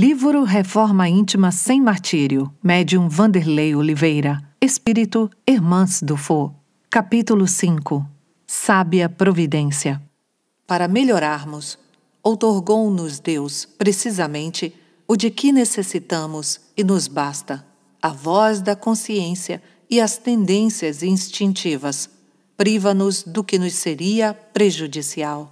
Livro Reforma Íntima Sem Martírio, Médium Vanderlei Oliveira, Espírito Irmãs do Fô. Capítulo 5 Sábia Providência Para melhorarmos, outorgou-nos Deus, precisamente, o de que necessitamos e nos basta, a voz da consciência e as tendências instintivas. Priva-nos do que nos seria prejudicial.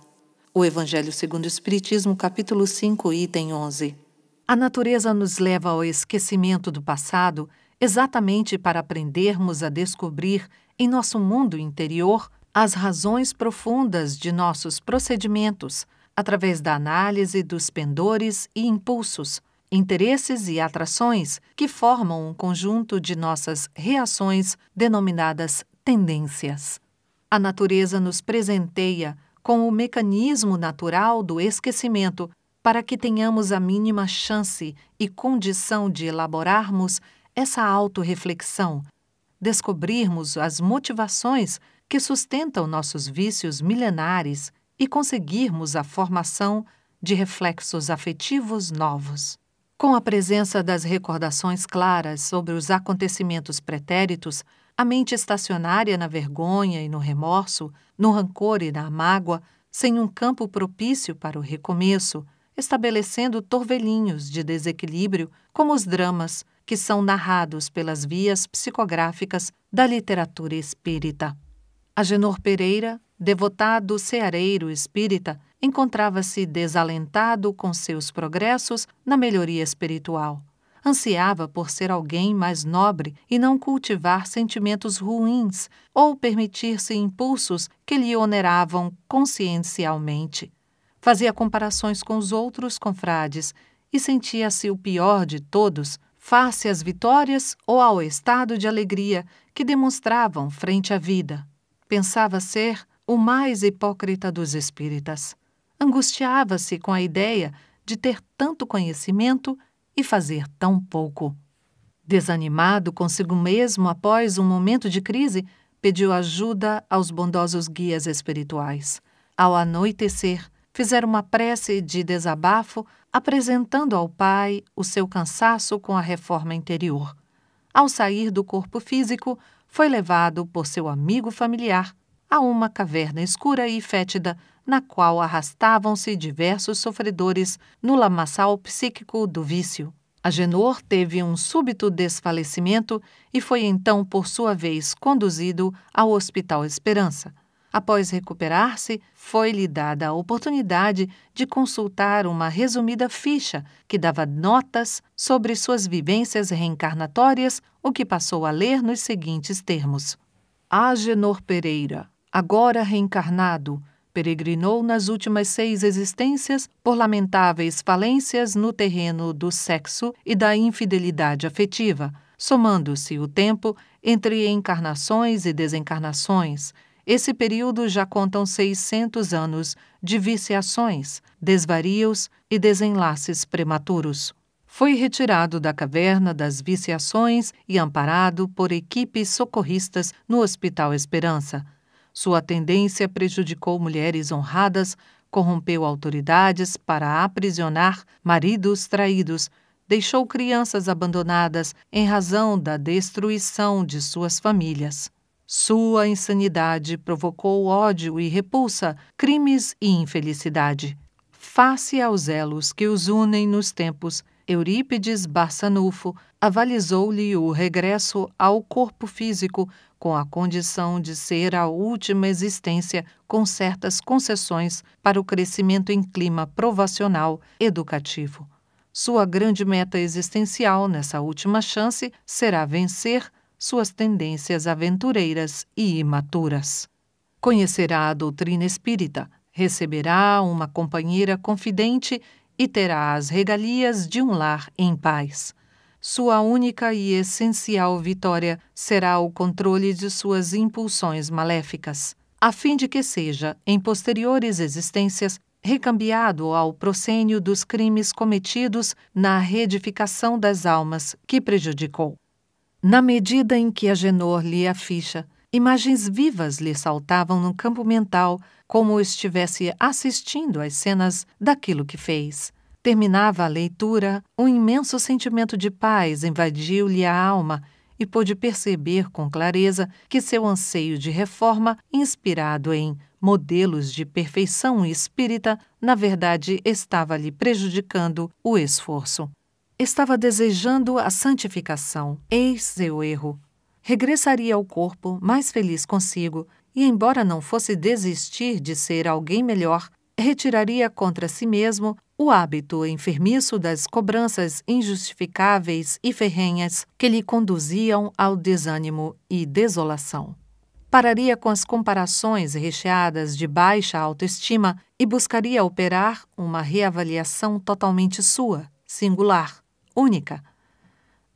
O Evangelho segundo o Espiritismo, capítulo 5, item 11. A natureza nos leva ao esquecimento do passado exatamente para aprendermos a descobrir em nosso mundo interior as razões profundas de nossos procedimentos, através da análise dos pendores e impulsos, interesses e atrações que formam um conjunto de nossas reações denominadas tendências. A natureza nos presenteia com o mecanismo natural do esquecimento para que tenhamos a mínima chance e condição de elaborarmos essa autorreflexão, descobrirmos as motivações que sustentam nossos vícios milenares e conseguirmos a formação de reflexos afetivos novos. Com a presença das recordações claras sobre os acontecimentos pretéritos, a mente estacionária na vergonha e no remorso, no rancor e na mágoa, sem um campo propício para o recomeço, estabelecendo torvelinhos de desequilíbrio, como os dramas, que são narrados pelas vias psicográficas da literatura espírita. Agenor Pereira, devotado ceareiro espírita, encontrava-se desalentado com seus progressos na melhoria espiritual. Ansiava por ser alguém mais nobre e não cultivar sentimentos ruins ou permitir-se impulsos que lhe oneravam consciencialmente. Fazia comparações com os outros confrades e sentia-se o pior de todos face às vitórias ou ao estado de alegria que demonstravam frente à vida. Pensava ser o mais hipócrita dos espíritas. Angustiava-se com a ideia de ter tanto conhecimento e fazer tão pouco. Desanimado consigo mesmo após um momento de crise, pediu ajuda aos bondosos guias espirituais. Ao anoitecer, fizeram uma prece de desabafo, apresentando ao pai o seu cansaço com a reforma interior. Ao sair do corpo físico, foi levado por seu amigo familiar a uma caverna escura e fétida, na qual arrastavam-se diversos sofredores no lamaçal psíquico do vício. Agenor teve um súbito desfalecimento e foi então, por sua vez, conduzido ao Hospital Esperança. Após recuperar-se, foi-lhe dada a oportunidade de consultar uma resumida ficha que dava notas sobre suas vivências reencarnatórias, o que passou a ler nos seguintes termos: Agenor Pereira, agora reencarnado, peregrinou nas últimas seis existências por lamentáveis falências no terreno do sexo e da infidelidade afetiva, somando-se o tempo entre encarnações e desencarnações, esse período já contam 600 anos de viciações, desvarios e desenlaces prematuros. Foi retirado da caverna das viciações e amparado por equipes socorristas no Hospital Esperança. Sua tendência prejudicou mulheres honradas, corrompeu autoridades para aprisionar maridos traídos, deixou crianças abandonadas em razão da destruição de suas famílias. Sua insanidade provocou ódio e repulsa, crimes e infelicidade. Face aos zelos que os unem nos tempos, Eurípides Barçanufo avalizou-lhe o regresso ao corpo físico com a condição de ser a última existência com certas concessões para o crescimento em clima provacional educativo. Sua grande meta existencial nessa última chance será vencer suas tendências aventureiras e imaturas. Conhecerá a doutrina espírita, receberá uma companheira confidente e terá as regalias de um lar em paz. Sua única e essencial vitória será o controle de suas impulsões maléficas, a fim de que seja, em posteriores existências, recambiado ao proscênio dos crimes cometidos na reedificação das almas que prejudicou. Na medida em que Agenor lia a ficha, imagens vivas lhe saltavam no campo mental, como estivesse assistindo às cenas daquilo que fez. Terminava a leitura, um imenso sentimento de paz invadiu-lhe a alma e pôde perceber com clareza que seu anseio de reforma, inspirado em modelos de perfeição espírita, na verdade estava lhe prejudicando o esforço estava desejando a santificação. Eis seu erro. Regressaria ao corpo, mais feliz consigo, e, embora não fosse desistir de ser alguém melhor, retiraria contra si mesmo o hábito enfermiço das cobranças injustificáveis e ferrenhas que lhe conduziam ao desânimo e desolação. Pararia com as comparações recheadas de baixa autoestima e buscaria operar uma reavaliação totalmente sua, singular, única.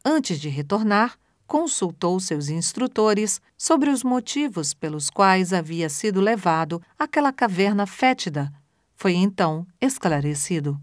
Antes de retornar, consultou seus instrutores sobre os motivos pelos quais havia sido levado àquela caverna fétida. Foi então esclarecido.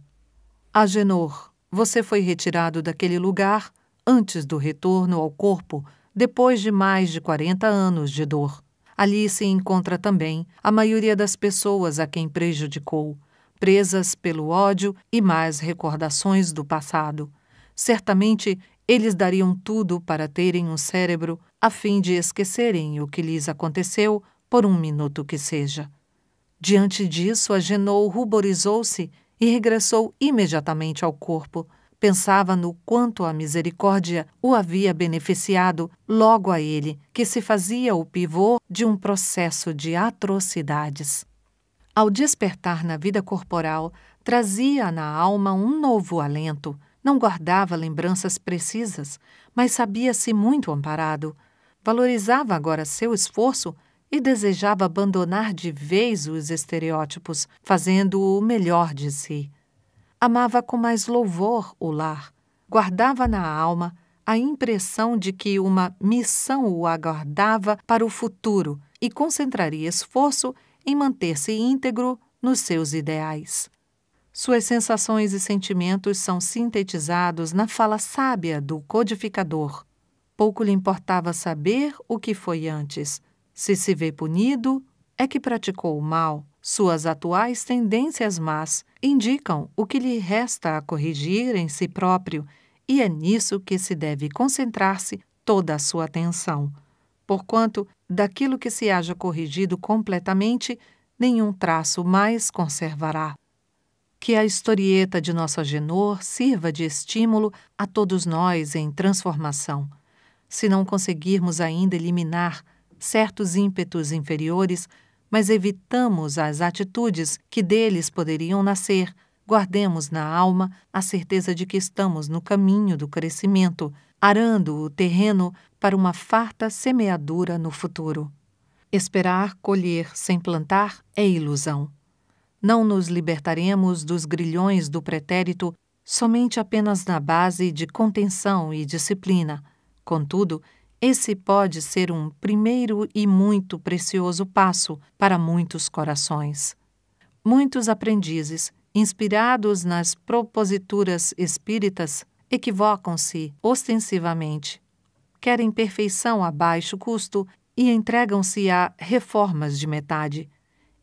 Agenor, você foi retirado daquele lugar antes do retorno ao corpo, depois de mais de 40 anos de dor. Ali se encontra também a maioria das pessoas a quem prejudicou, presas pelo ódio e mais recordações do passado. Certamente eles dariam tudo para terem um cérebro a fim de esquecerem o que lhes aconteceu por um minuto que seja. Diante disso, Agenou ruborizou-se e regressou imediatamente ao corpo. Pensava no quanto a misericórdia o havia beneficiado logo a ele, que se fazia o pivô de um processo de atrocidades. Ao despertar na vida corporal, trazia na alma um novo alento não guardava lembranças precisas, mas sabia-se muito amparado. Valorizava agora seu esforço e desejava abandonar de vez os estereótipos, fazendo o melhor de si. Amava com mais louvor o lar, guardava na alma a impressão de que uma missão o aguardava para o futuro e concentraria esforço em manter-se íntegro nos seus ideais. Suas sensações e sentimentos são sintetizados na fala sábia do codificador. Pouco lhe importava saber o que foi antes. Se se vê punido, é que praticou o mal. Suas atuais tendências más indicam o que lhe resta a corrigir em si próprio, e é nisso que se deve concentrar-se toda a sua atenção. Porquanto, daquilo que se haja corrigido completamente, nenhum traço mais conservará. Que a historieta de nosso Agenor sirva de estímulo a todos nós em transformação. Se não conseguirmos ainda eliminar certos ímpetos inferiores, mas evitamos as atitudes que deles poderiam nascer, guardemos na alma a certeza de que estamos no caminho do crescimento, arando o terreno para uma farta semeadura no futuro. Esperar colher sem plantar é ilusão. Não nos libertaremos dos grilhões do pretérito somente apenas na base de contenção e disciplina. Contudo, esse pode ser um primeiro e muito precioso passo para muitos corações. Muitos aprendizes, inspirados nas proposituras espíritas, equivocam-se ostensivamente. Querem perfeição a baixo custo e entregam-se a reformas de metade.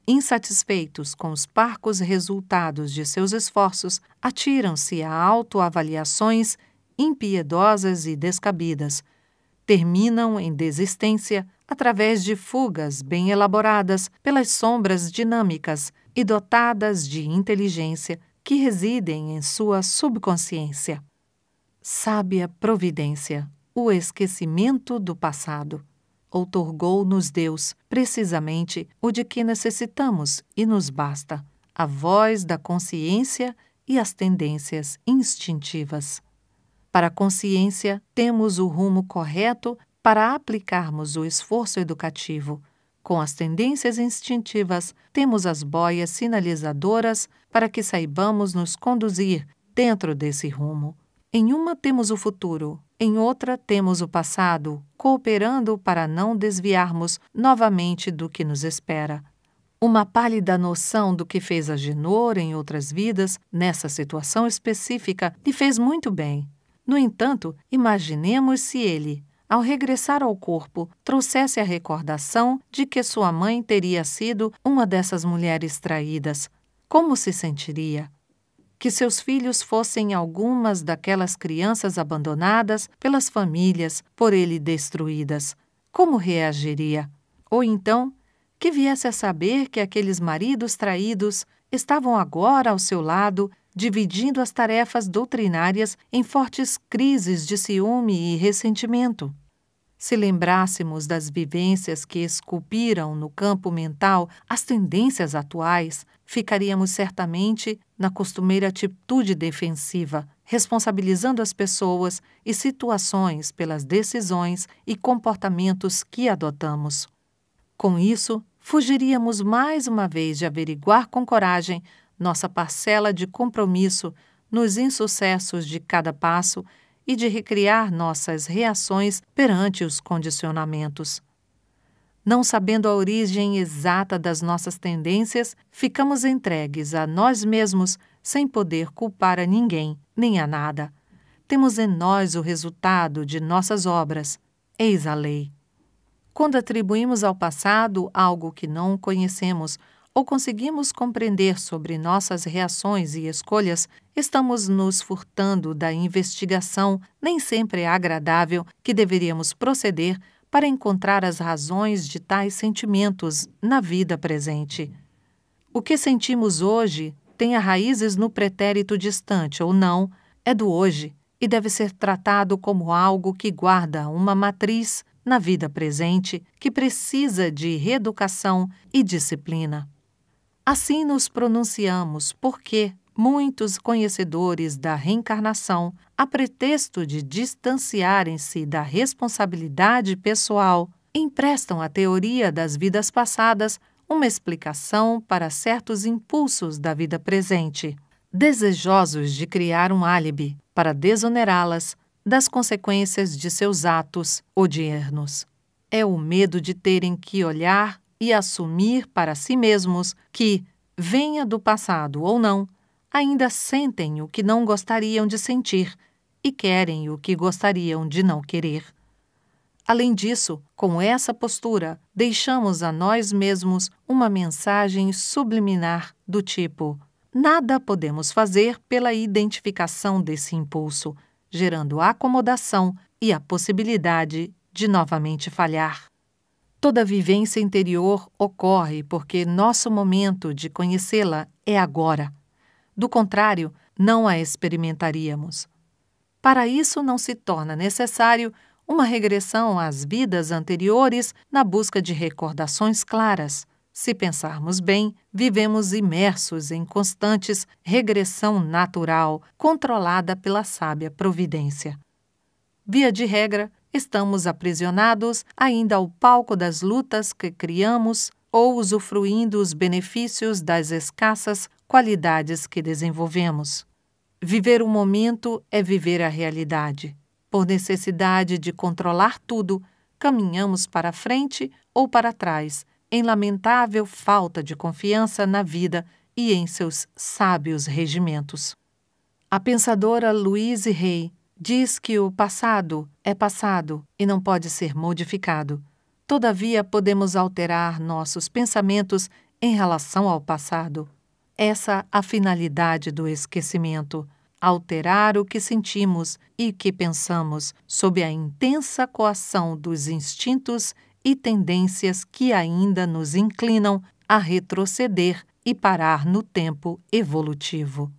Insatisfeitos com os parcos resultados de seus esforços, atiram-se a autoavaliações impiedosas e descabidas. Terminam em desistência através de fugas bem elaboradas pelas sombras dinâmicas e dotadas de inteligência que residem em sua subconsciência. Sábia providência o esquecimento do passado outorgou-nos Deus precisamente o de que necessitamos e nos basta, a voz da consciência e as tendências instintivas. Para a consciência, temos o rumo correto para aplicarmos o esforço educativo. Com as tendências instintivas, temos as boias sinalizadoras para que saibamos nos conduzir dentro desse rumo. Em uma temos o futuro, em outra, temos o passado, cooperando para não desviarmos novamente do que nos espera. Uma pálida noção do que fez a Agenor em outras vidas, nessa situação específica, lhe fez muito bem. No entanto, imaginemos se ele, ao regressar ao corpo, trouxesse a recordação de que sua mãe teria sido uma dessas mulheres traídas. Como se sentiria? que seus filhos fossem algumas daquelas crianças abandonadas pelas famílias por ele destruídas, como reagiria? Ou então, que viesse a saber que aqueles maridos traídos estavam agora ao seu lado, dividindo as tarefas doutrinárias em fortes crises de ciúme e ressentimento. Se lembrássemos das vivências que esculpiram no campo mental as tendências atuais, ficaríamos certamente na costumeira atitude defensiva, responsabilizando as pessoas e situações pelas decisões e comportamentos que adotamos. Com isso, fugiríamos mais uma vez de averiguar com coragem nossa parcela de compromisso nos insucessos de cada passo e de recriar nossas reações perante os condicionamentos. Não sabendo a origem exata das nossas tendências, ficamos entregues a nós mesmos sem poder culpar a ninguém nem a nada. Temos em nós o resultado de nossas obras. Eis a lei. Quando atribuímos ao passado algo que não conhecemos ou conseguimos compreender sobre nossas reações e escolhas, estamos nos furtando da investigação, nem sempre agradável, que deveríamos proceder para encontrar as razões de tais sentimentos na vida presente. O que sentimos hoje tenha raízes no pretérito distante ou não, é do hoje e deve ser tratado como algo que guarda uma matriz na vida presente que precisa de reeducação e disciplina. Assim nos pronunciamos porque, muitos conhecedores da reencarnação, a pretexto de distanciarem-se da responsabilidade pessoal, emprestam à teoria das vidas passadas uma explicação para certos impulsos da vida presente, desejosos de criar um álibi para desonerá-las das consequências de seus atos odiernos. É o medo de terem que olhar e assumir para si mesmos que, venha do passado ou não, ainda sentem o que não gostariam de sentir e querem o que gostariam de não querer. Além disso, com essa postura, deixamos a nós mesmos uma mensagem subliminar do tipo: nada podemos fazer pela identificação desse impulso, gerando acomodação e a possibilidade de novamente falhar. Toda vivência interior ocorre porque nosso momento de conhecê-la é agora. Do contrário, não a experimentaríamos. Para isso, não se torna necessário uma regressão às vidas anteriores na busca de recordações claras. Se pensarmos bem, vivemos imersos em constantes regressão natural, controlada pela sábia providência. Via de regra, estamos aprisionados ainda ao palco das lutas que criamos ou usufruindo os benefícios das escassas qualidades que desenvolvemos. Viver o momento é viver a realidade. Por necessidade de controlar tudo, caminhamos para frente ou para trás, em lamentável falta de confiança na vida e em seus sábios regimentos. A pensadora Louise Hay diz que o passado é passado e não pode ser modificado. Todavia, podemos alterar nossos pensamentos em relação ao passado. Essa a finalidade do esquecimento, alterar o que sentimos e que pensamos sob a intensa coação dos instintos e tendências que ainda nos inclinam a retroceder e parar no tempo evolutivo.